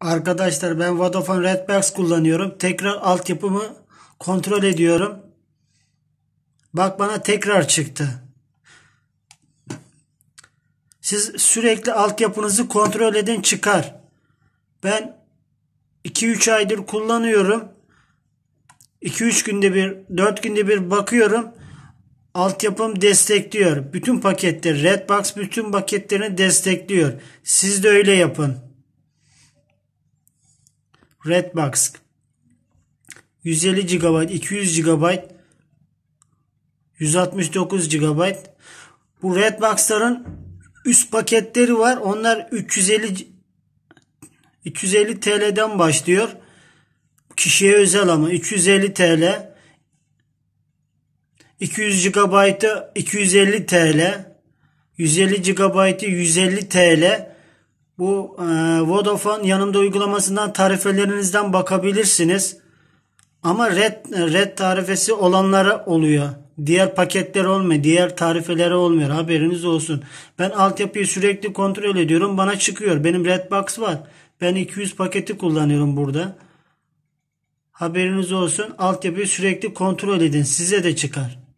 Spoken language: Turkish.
Arkadaşlar ben Vodafone Redbox kullanıyorum. Tekrar altyapımı kontrol ediyorum. Bak bana tekrar çıktı. Siz sürekli altyapınızı kontrol edin çıkar. Ben 2-3 aydır kullanıyorum. 2-3 günde bir, 4 günde bir bakıyorum. Altyapım destekliyor. Bütün paketleri, Redbox bütün paketlerini destekliyor. Siz de öyle yapın. Redbox 150 GB, 200 GB, 169 GB. Bu Redbox'ların üst paketleri var. Onlar 350 350 TL'den başlıyor. Kişiye özel ama 350 TL. 200 GB'ı 250 TL. 150 GB'ı 150 TL. Bu e, Vodafone yanımda uygulamasından tarifelerinizden bakabilirsiniz. Ama red red tarifesi olanlara oluyor. Diğer paketler olmuyor. Diğer tarifelere olmuyor. Haberiniz olsun. Ben altyapıyı sürekli kontrol ediyorum. Bana çıkıyor. Benim red box var. Ben 200 paketi kullanıyorum burada. Haberiniz olsun. Altyapıyı sürekli kontrol edin. Size de çıkar.